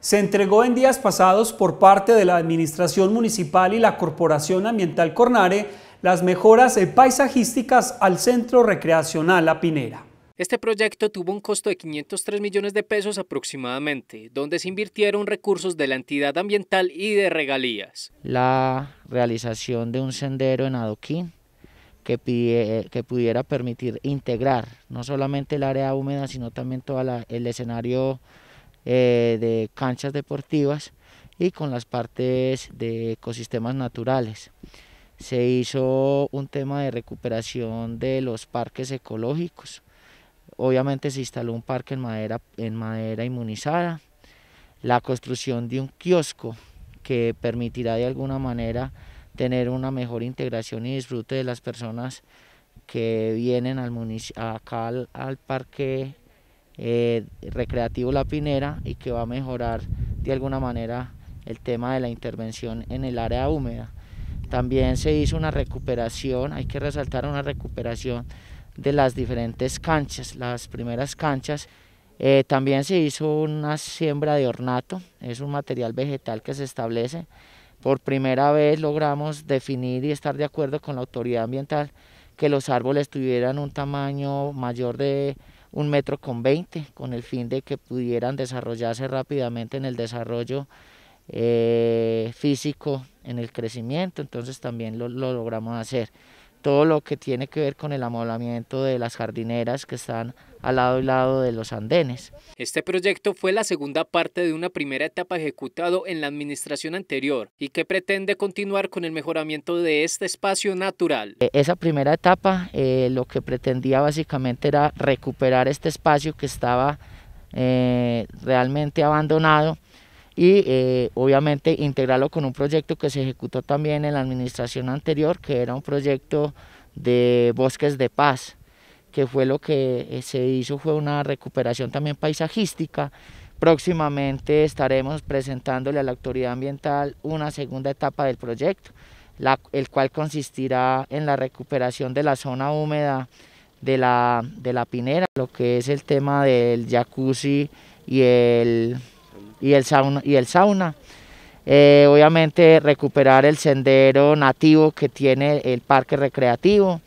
se entregó en días pasados por parte de la Administración Municipal y la Corporación Ambiental Cornare las mejoras eh, paisajísticas al Centro Recreacional La Pinera. Este proyecto tuvo un costo de 503 millones de pesos aproximadamente, donde se invirtieron recursos de la entidad ambiental y de regalías. La realización de un sendero en adoquín que, que pudiera permitir integrar no solamente el área húmeda, sino también todo el escenario eh, de canchas deportivas y con las partes de ecosistemas naturales. Se hizo un tema de recuperación de los parques ecológicos. Obviamente se instaló un parque en madera, en madera inmunizada. La construcción de un kiosco que permitirá de alguna manera tener una mejor integración y disfrute de las personas que vienen al acá al, al parque eh, recreativo La Pinera y que va a mejorar de alguna manera el tema de la intervención en el área húmeda. También se hizo una recuperación, hay que resaltar una recuperación de las diferentes canchas, las primeras canchas. Eh, también se hizo una siembra de ornato, es un material vegetal que se establece. Por primera vez logramos definir y estar de acuerdo con la autoridad ambiental que los árboles tuvieran un tamaño mayor de un metro con veinte, con el fin de que pudieran desarrollarse rápidamente en el desarrollo eh, físico, en el crecimiento, entonces también lo logramos hacer todo lo que tiene que ver con el amoblamiento de las jardineras que están al lado y lado de los andenes. Este proyecto fue la segunda parte de una primera etapa ejecutado en la administración anterior y que pretende continuar con el mejoramiento de este espacio natural. Eh, esa primera etapa eh, lo que pretendía básicamente era recuperar este espacio que estaba eh, realmente abandonado y eh, obviamente integrarlo con un proyecto que se ejecutó también en la administración anterior, que era un proyecto de bosques de paz, que fue lo que eh, se hizo, fue una recuperación también paisajística. Próximamente estaremos presentándole a la autoridad ambiental una segunda etapa del proyecto, el cual consistirá en la recuperación de la zona húmeda de la, de la pinera, lo que es el tema del jacuzzi y el y el sauna. Y el sauna. Eh, obviamente recuperar el sendero nativo que tiene el parque recreativo,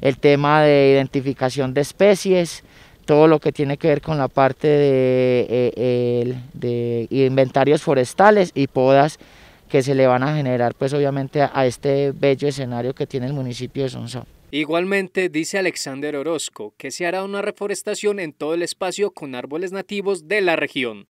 el tema de identificación de especies, todo lo que tiene que ver con la parte eh, de, inventarios forestales y podas que se le van a generar pues obviamente a este bello escenario que tiene el municipio de Sonsón. Igualmente, dice Alexander Orozco, que se hará una reforestación en todo el espacio con árboles nativos de la región.